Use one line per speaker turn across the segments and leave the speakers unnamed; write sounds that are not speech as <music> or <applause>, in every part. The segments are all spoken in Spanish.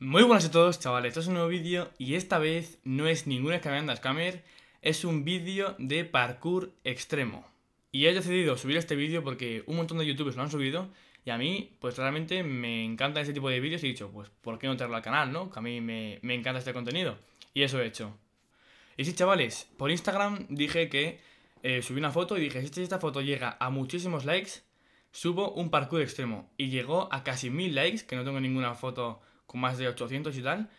Muy buenas a todos chavales, esto es un nuevo vídeo y esta vez no es ninguna escamanda scammer, es un vídeo de parkour extremo. Y he decidido subir este vídeo porque un montón de youtubers lo han subido y a mí pues realmente me encanta este tipo de vídeos y he dicho pues por qué no traerlo al canal, ¿no? Que a mí me, encanta este contenido y eso he hecho. Y sí chavales, por Instagram dije que eh, subí una foto y dije si esta foto llega a muchísimos likes, subo un parkour extremo y llegó a casi mil likes, que no tengo ninguna foto con más de 800 y tal.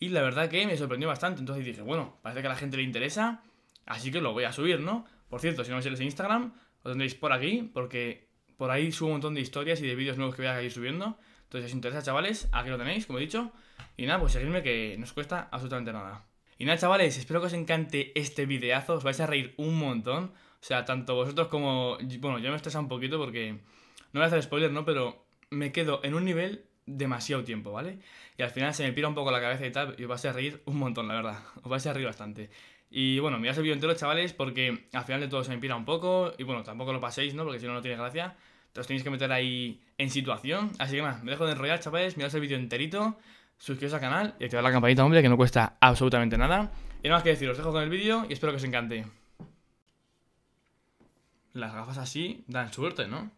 Y la verdad que me sorprendió bastante. Entonces dije, bueno, parece que a la gente le interesa, así que lo voy a subir, ¿no? Por cierto, si no me sigues en Instagram, lo tendréis por aquí, porque por ahí subo un montón de historias y de vídeos nuevos que voy a ir subiendo. Entonces, si os interesa, chavales, aquí lo tenéis, como he dicho. Y nada, pues seguidme que no os cuesta absolutamente nada. Y nada, chavales, espero que os encante este videazo. Os vais a reír un montón. O sea, tanto vosotros como... Bueno, yo me he un poquito porque... No voy a hacer spoiler, ¿no? Pero me quedo en un nivel demasiado tiempo, ¿vale? Y al final se me pira un poco la cabeza y tal, y os vais a reír un montón, la verdad. <laughs> Os vais a reír bastante. Y bueno, mirad el vídeo entero, chavales, porque al final de todo se me pira un poco, y bueno, tampoco lo paséis, ¿no? Porque si no, no tiene gracia. Te Os tenéis que meter ahí en situación. Así que nada, me dejo de enrollar, chavales, mirad el vídeo enterito, suscribiros al canal y activad la campanita, hombre, que no cuesta absolutamente nada. Y nada más que decir, os dejo con el vídeo y espero que os encante. Las gafas así dan suerte, ¿no?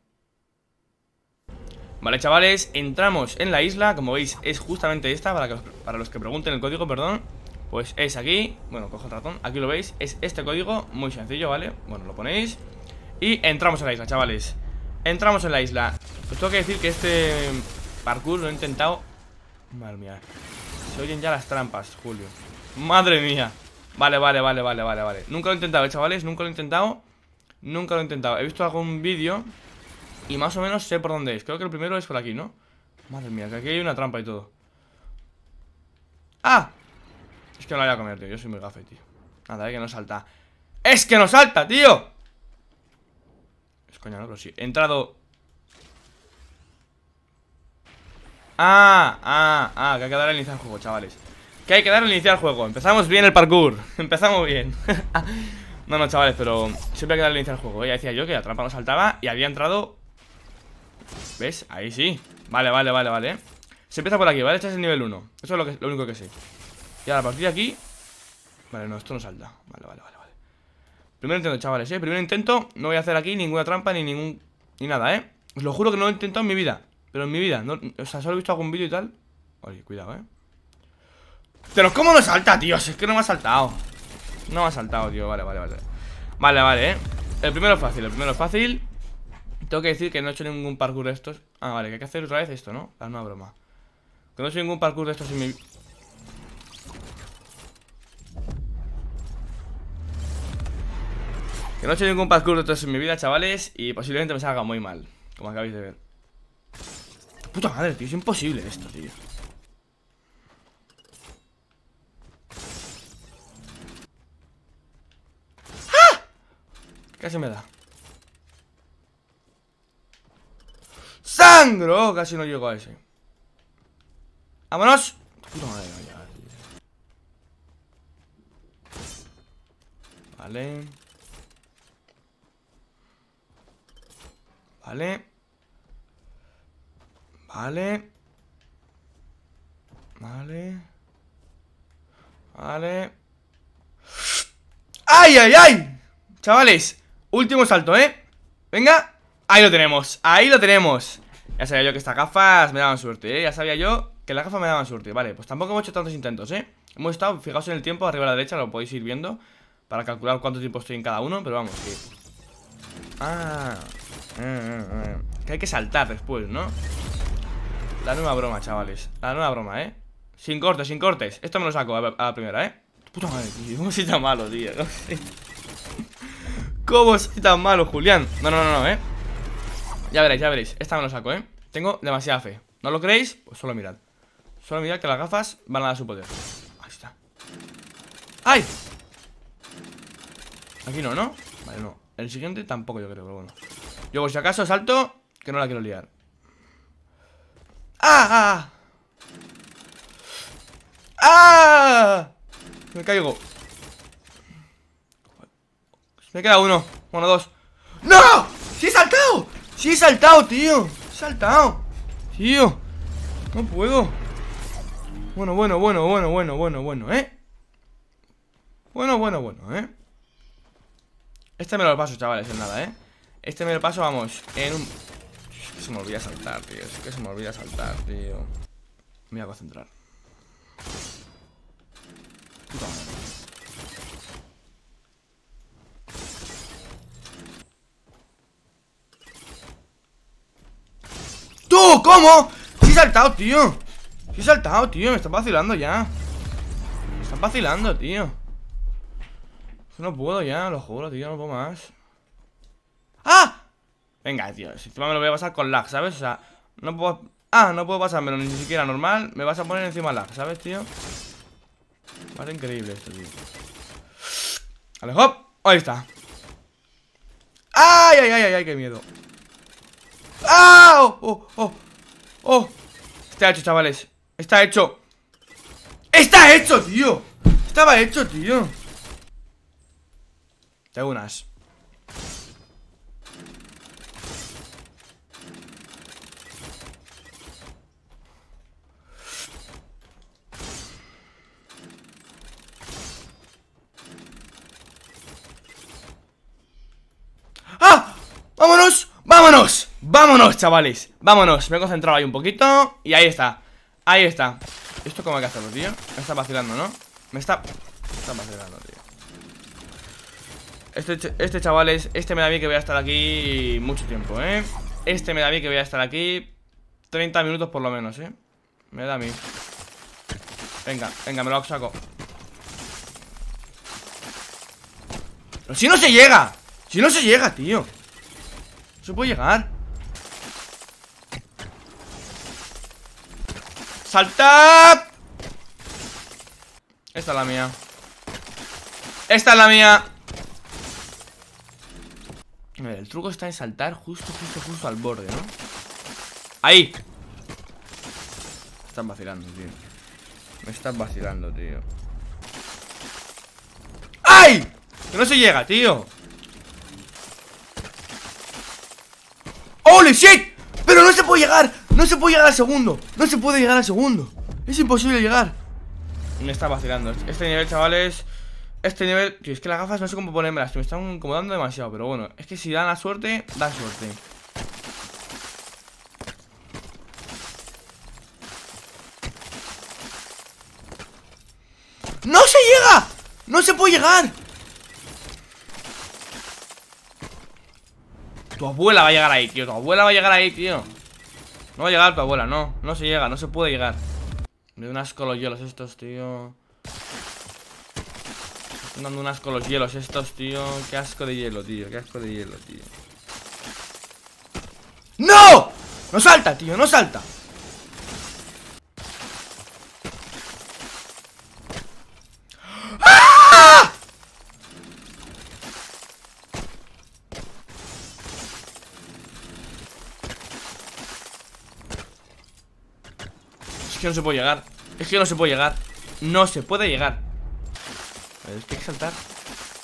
Vale, chavales, entramos en la isla Como veis, es justamente esta Para, que, los que pregunten el código, perdón Pues es aquí, bueno, cojo el ratón Aquí lo veis, es este código, muy sencillo, ¿vale? Bueno, lo ponéis Y entramos en la isla, chavales Entramos en la isla Os tengo que decir que este parkour lo he intentado Madre mía Se oyen ya las trampas, Julio Madre mía Vale, vale, vale, vale, vale, vale Nunca lo he intentado, eh, chavales, nunca lo he intentado Nunca lo he intentado He visto algún vídeo y más o menos sé por dónde es. Creo que el primero es por aquí, ¿no? Madre mía, que aquí hay una trampa y todo. ¡Ah! Es que no la voy a comer, tío. Yo soy muy gafe, tío. Nada, eh, que no salta. ¡Es que no salta, tío! Es coña, no, pero sí. He entrado. Ah, ah, ah, que hay que dar el inicio el juego, chavales. Que hay que dar el iniciar el juego. Empezamos bien el parkour. <laughs> Empezamos bien. <laughs> no, no, chavales, pero siempre hay que darle el iniciar el juego. ¿eh? Ya decía yo que la trampa no saltaba y había entrado ¿Ves? Ahí sí Vale, vale, vale, vale Se empieza por aquí, ¿vale? Este es el nivel 1 Eso es lo, único que sé Y ahora a partir de aquí Vale, no, esto no salta Vale, vale, vale, vale Primer intento, chavales, ¿eh? Primero intento No voy a hacer aquí ninguna trampa ni ningún... Ni nada, ¿eh? Os lo juro que no lo he intentado en mi vida Pero en mi vida no, O sea, solo he visto algún vídeo y tal Oye, cuidado, ¿eh? Pero ¿cómo no salta, tío? es que no me ha saltado No me ha saltado, tío Vale, vale, vale Vale, vale, ¿eh? El primero es fácil, el primero es fácil tengo que decir que no he hecho ningún parkour de estos. Ah, vale, que hay que hacer otra vez esto, ¿no? La nueva broma. Que no he hecho ningún parkour de estos en mi... Que no he hecho ningún parkour de estos en mi vida, chavales. Y posiblemente me salga muy mal. Como acabáis de ver. Puta madre, tío. Es imposible esto, tío. ¡Ah! Casi me da. Oh, casi no llego a ese Vámonos Vale Vale Vale Vale Vale ¡Ay, ay, ay! Chavales, último salto, ¿eh? Venga, ahí lo tenemos, ahí lo tenemos ya sabía yo que estas gafas me daban suerte, ¿eh? Ya sabía yo que las gafas me daban suerte. Vale, pues tampoco hemos hecho tantos intentos, ¿eh? Hemos estado, fijaos en el tiempo, arriba a la derecha, lo podéis ir viendo para calcular cuánto tiempo estoy en cada uno, pero vamos, que... Ah... Eh, eh, eh. Que hay que saltar después, ¿no? La nueva broma, chavales. La nueva broma, ¿eh? Sin cortes, sin cortes. Esto me lo saco a, la primera, ¿eh? Puta madre, tío. ¿Cómo soy tan malo, tío? <laughs> ¿Cómo soy tan malo, Julián? No, no, no, no, ¿eh? ya veréis, ya veréis Esta me lo saco, ¿eh? Tengo demasiada fe ¿No lo creéis? Pues solo mirad Solo mirad que las gafas van a dar su poder Ahí está ¡Ay! Aquí no, ¿no? Vale, no El siguiente tampoco yo creo, pero bueno Yo por si acaso salto Que no la quiero liar ¡Ah! ¡Ah! ¡Ah! Me caigo Me queda uno Bueno, dos ¡No! ¡Sí he saltado! Sí, he saltado, tío. He saltado. Tío. No puedo. Bueno, bueno, bueno, bueno, bueno, bueno, bueno, ¿eh? Bueno, bueno, bueno, ¿eh? Este me lo paso, chavales, en nada, ¿eh? Este me lo paso, vamos, en un... Se me olvida saltar, tío. Es que se me olvida saltar, tío. Me voy a concentrar. ¿Cómo? Si sí he saltado, tío sí he saltado, tío Me están vacilando ya Me están vacilando, tío No puedo ya, lo juro, tío No puedo más ¡Ah! Venga, tío encima me lo voy a pasar con lag, ¿sabes? O sea, no puedo... Ah, no puedo pasármelo ni siquiera normal Me vas a poner encima lag, ¿sabes, tío? Va increíble esto, tío hop Ahí está ¡Ay, ay, ay, ay! ¡Qué miedo! ¡Ah! ¡Oh, oh, oh! ¡Oh! Está hecho, chavales Está hecho ¡Está hecho, tío! Estaba hecho, tío Te unas chavales Vámonos, me he concentrado ahí un poquito Y ahí está, ahí está ¿Esto cómo hay que hacerlo, tío? Me está vacilando, ¿no? Me está... Me está vacilando, tío este, este, chavales, este me da mí que voy a estar aquí mucho tiempo, ¿eh? Este me da mí que voy a estar aquí 30 minutos por lo menos, ¿eh? Me da a mí Venga, venga, me lo saco Pero si no se llega Si no se llega, tío No se puede llegar ¡Salta! Esta es la mía Esta es la mía el truco está en saltar justo, justo, justo al borde, ¿no? ¡Ahí! Están vacilando, tío Me están vacilando, tío ¡Ay! Que no se llega, tío ¡Holy shit! ¡Pero no se puede llegar! No se puede llegar al segundo No se puede llegar al segundo Es imposible llegar Me está vacilando Este nivel, chavales Este nivel Tío, es que las gafas no sé cómo ponérmelas Me están incomodando demasiado Pero bueno Es que si dan la suerte Dan suerte ¡No se llega! ¡No se puede llegar! Tu abuela va a llegar ahí, tío Tu abuela va a llegar ahí, tío no va a llegar tu abuela, no. No se llega, no se puede llegar. Me unas un asco los hielos estos, tío. Me están dando un asco los hielos estos, tío. Qué asco de hielo, tío. Qué asco de hielo, tío. ¡No! No salta, tío, no salta. no se puede llegar Es que no se puede llegar No se puede llegar A ver, es hay que saltar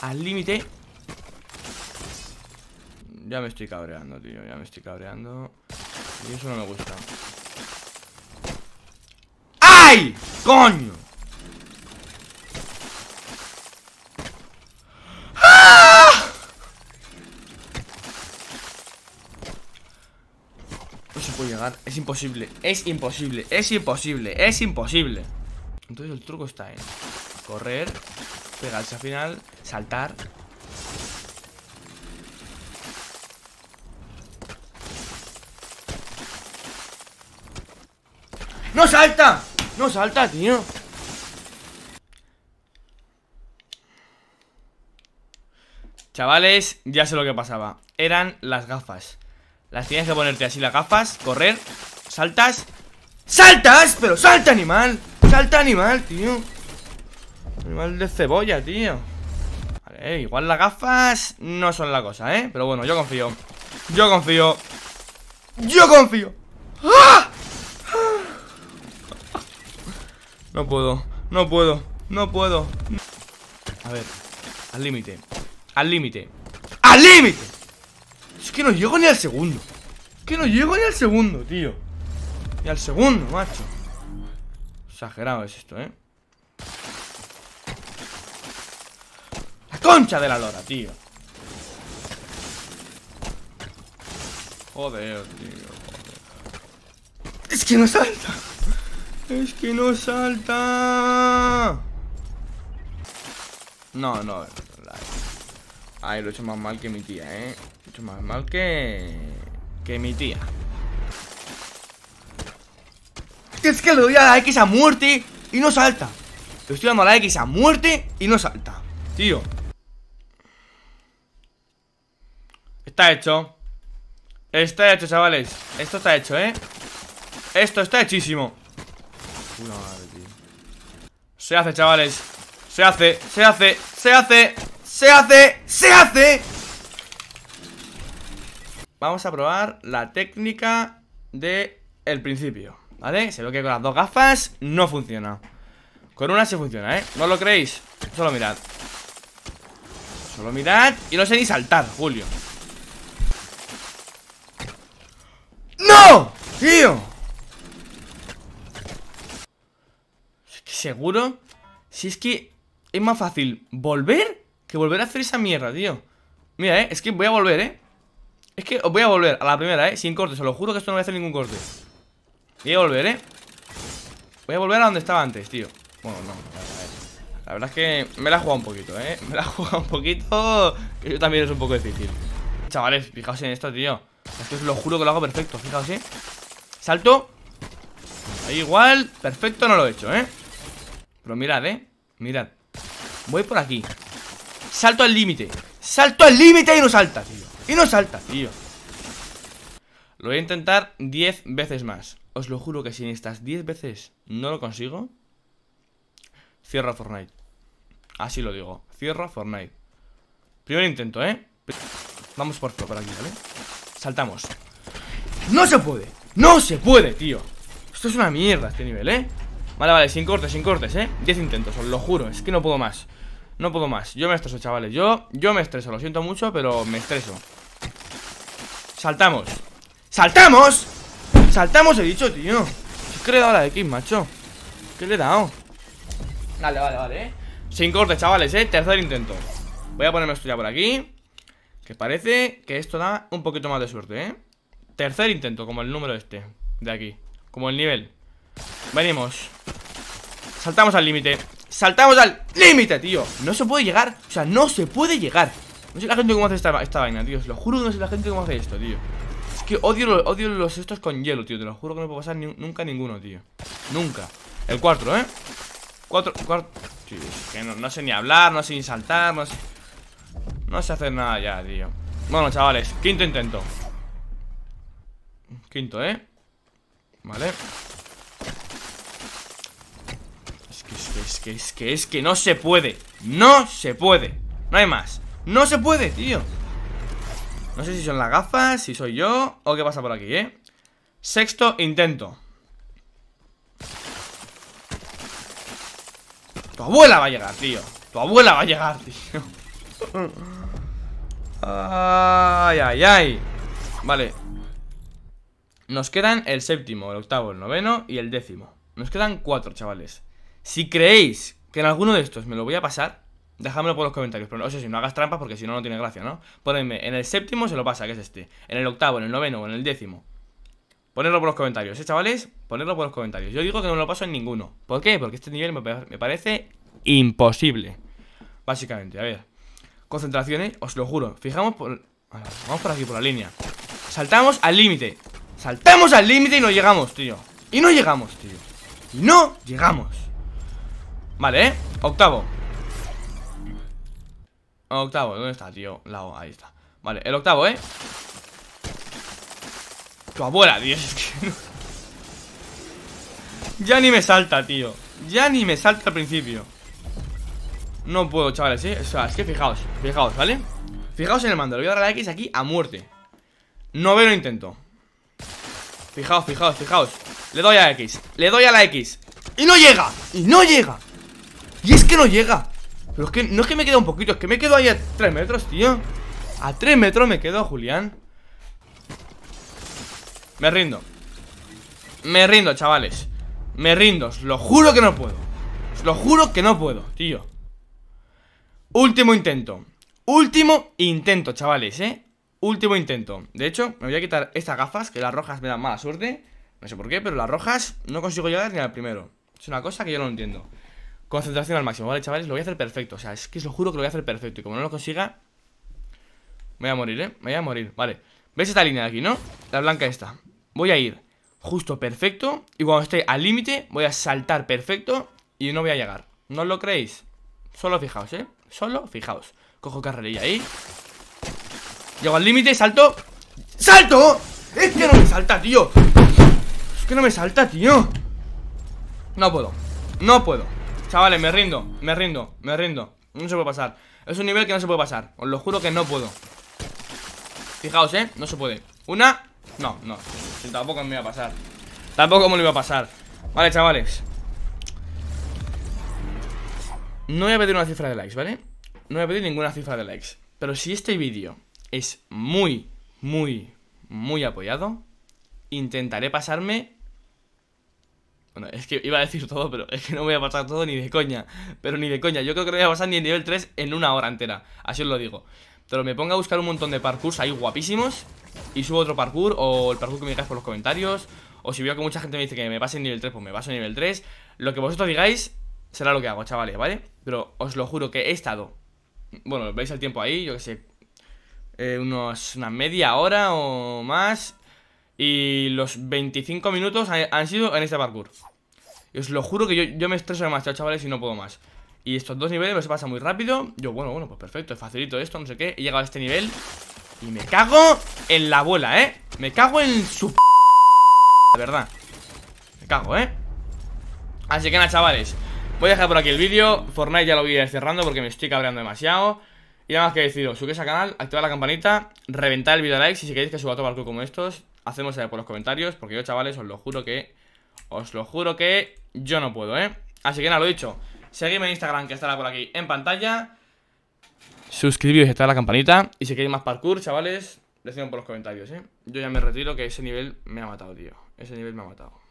al límite Ya me estoy cabreando, tío Ya me estoy cabreando Y eso no me gusta ¡Ay! ¡Coño! ¡Ah! llegar Es imposible, es imposible, es imposible, es imposible Entonces el truco está en correr, pegarse al final, saltar ¡No salta! ¡No salta, tío! Chavales, ya sé lo que pasaba Eran las gafas las tienes que ponerte así las gafas, correr, saltas. ¡Saltas! ¡Pero salta, animal! ¡Salta, animal, tío! Animal de cebolla, tío. Vale, igual las gafas no son la cosa, ¿eh? Pero bueno, yo confío. Yo confío. Yo confío. ¡Ah! No puedo, no puedo, no puedo. A ver, al límite. Al límite. ¡Al límite! Es que no llego ni al segundo. Es que no llego ni al segundo, tío. Ni al segundo, macho. Exagerado es esto, ¿eh? La concha de la lora, tío. Joder, tío. Es que no salta. Es que no salta. No, no. Ay, lo he hecho más mal que mi tía, ¿eh? más mal que... Que mi tía Es que le doy a la X a muerte Y no salta Le estoy dando a la X a muerte Y no salta Tío Está hecho Está hecho, chavales Esto está hecho, ¿eh? Esto está hechísimo Se hace, chavales Se hace, se hace, se hace Se hace, se hace vamos a probar la técnica de el principio, ¿vale? Se lo que con las dos gafas no funciona. Con una se funciona, ¿eh? ¿No lo creéis? Solo mirad. Solo mirad. Y no sé ni saltar, Julio. ¡No! ¡Tío! ¿Seguro? Si es que es más fácil volver que volver a hacer esa mierda, tío. Mira, ¿eh? Es que voy a volver, ¿eh? Es que voy a volver a la primera, ¿eh? Sin corte, se lo juro que esto no voy a hacer ningún corte Voy a volver, ¿eh? Voy a volver a donde estaba antes, tío Bueno, no, La verdad es que me la he jugado un poquito, ¿eh? Me la he jugado un poquito Que también es un poco difícil Chavales, fijaos en esto, tío Es os lo juro que lo hago perfecto, fijaos, ¿eh? Salto Ahí igual, perfecto no lo he hecho, ¿eh? Pero mirad, ¿eh? Mirad Voy por aquí Salto al límite Salto al límite y no salta, tío y no salta, tío Lo voy a intentar 10 veces más Os lo juro que si en estas 10 veces no lo consigo Cierro Fortnite Así lo digo, cierra Fortnite Primer intento, ¿eh? Vamos por, por aquí, ¿vale? Saltamos ¡No se puede! ¡No se puede, tío! Esto es una mierda este nivel, ¿eh? Vale, vale, sin cortes, sin cortes, ¿eh? 10 intentos, os lo juro, es que no puedo más no puedo más, yo me estreso, chavales Yo, yo me estreso, lo siento mucho, pero me estreso Saltamos ¡Saltamos! ¡Saltamos, he dicho, tío! ¿Qué le he dado a la macho? ¿Qué le he dado? Vale, vale, vale, ¿eh? Sin corte, chavales, ¿eh? Tercer intento Voy a ponerme esto ya por aquí Que parece que esto da un poquito más de suerte, ¿eh? Tercer intento, como el número este De aquí, como el nivel Venimos Saltamos al límite Saltamos al límite, tío No se puede llegar, o sea, no se puede llegar No sé la gente cómo hace esta, vaina, tío Os lo juro, no sé la gente cómo hace esto, tío Es que odio, odio los estos con hielo, tío Te lo juro que no puedo pasar nunca ninguno, tío Nunca El cuarto, ¿eh? Cuatro, cuarto Tío, que no, no sé ni hablar, no sé ni saltar No sé No sé hacer nada ya, tío Bueno, chavales, quinto intento Quinto, ¿eh? Vale es que, es que, es que no se puede No se puede No hay más No se puede, tío No sé si son las gafas, si soy yo O qué pasa por aquí, eh Sexto intento Tu abuela va a llegar, tío Tu abuela va a llegar, tío Ay, ay, ay Vale Nos quedan el séptimo, el octavo, el noveno y el décimo Nos quedan cuatro, chavales si creéis que en alguno de estos me lo voy a pasar, dejadmelo por los comentarios. Pero no, sé si no hagas trampas porque si no, no tiene gracia, ¿no? Ponedme, en el séptimo se lo pasa, que es este. En el octavo, en el noveno o en el décimo. Ponedlo por los comentarios, ¿eh, chavales? Ponedlo por los comentarios. Yo digo que no lo paso en ninguno. ¿Por qué? Porque este nivel me, parece imposible. Básicamente, a ver. Concentraciones, os lo juro. Fijamos por... Vamos por aquí, por la línea. Saltamos al límite. Saltamos al límite y no llegamos, tío. Y no llegamos, tío. Y no llegamos. Vale, ¿eh? Octavo Octavo, ¿dónde está, tío? La ahí está Vale, el octavo, ¿eh? Tu abuela, dios <laughs> es que Ya ni me salta, tío Ya ni me salta al principio No puedo, chavales, ¿eh? O sea, es que fijaos, fijaos, ¿vale? Fijaos en el mando, le voy a dar la X aquí a muerte Noveno intento Fijaos, fijaos, fijaos Le doy a la X, le doy a la X Y no llega, y no llega y es que no llega Pero es que no es que me queda un poquito Es que me quedo ahí a 3 metros, tío A 3 metros me quedo, Julián Me rindo Me rindo, chavales Me rindo, os lo juro que no puedo Os lo juro que no puedo, tío Último intento Último intento, chavales, eh Último intento De hecho, me voy a quitar estas gafas Que las rojas me dan mala suerte No sé por qué, pero las rojas no consigo llegar ni al primero Es una cosa que yo no entiendo Concentración al máximo, ¿vale, chavales? Lo voy a hacer perfecto, o sea, es que os lo juro que lo voy a hacer perfecto Y como no lo consiga, me voy a morir, ¿eh? Me voy a morir, vale ¿Veis esta línea de aquí, no? La blanca esta Voy a ir justo perfecto Y cuando esté al límite, voy a saltar perfecto Y no voy a llegar ¿No lo creéis? Solo fijaos, ¿eh? Solo fijaos Cojo carrerilla ahí Llego al límite, salto ¡Salto! Es que no me salta, tío Es que no me salta, tío No puedo No puedo Chavales, me rindo, me rindo, me rindo No se puede pasar Es un nivel que no se puede pasar Os lo juro que no puedo Fijaos, eh, no se puede Una, no, no Tampoco me iba a pasar Tampoco me lo iba a pasar Vale, chavales No voy a pedir una cifra de likes, ¿vale? No voy a pedir ninguna cifra de likes Pero si este vídeo es muy, muy, muy apoyado Intentaré pasarme bueno, es que iba a decir todo, pero es que no voy a pasar todo ni de coña. Pero ni de coña. Yo creo que no voy a pasar ni el nivel 3 en una hora entera. Así os lo digo. Pero me pongo a buscar un montón de parkours ahí guapísimos. Y subo otro parkour. O el parkour que me digáis por los comentarios. O si veo que mucha gente me dice que me pase en nivel 3, pues me paso en nivel 3. Lo que vosotros digáis será lo que hago, chavales, ¿vale? Pero os lo juro que he estado. Bueno, veis el tiempo ahí, yo que sé. Eh, unos, una media hora o más y los 25 minutos han, sido en este parkour. Y os lo juro que yo, me estreso demasiado, chavales, y no puedo más. Y estos dos niveles me se pasan muy rápido. Yo, bueno, bueno, pues perfecto, facilito esto, no sé qué. He llegado a este nivel y me cago en la abuela, ¿eh? Me cago en su p... De verdad. Me cago, ¿eh? Así que nada, chavales. Voy a dejar por aquí el vídeo. Fortnite ya lo voy a ir cerrando porque me estoy cabreando demasiado. Y nada más que decidido Subir al canal, activa la campanita, reventar el vídeo a Y si queréis que suba otro parkour como estos. Hacemos por los comentarios, porque yo, chavales, os lo juro que... Os lo juro que yo no puedo, ¿eh? Así que nada, lo dicho. Seguidme en Instagram, que estará por aquí en pantalla. Suscribíos y a la campanita. Y si queréis más parkour, chavales, Decidme por los comentarios, ¿eh? Yo ya me retiro, que ese nivel me ha matado, tío. Ese nivel me ha matado.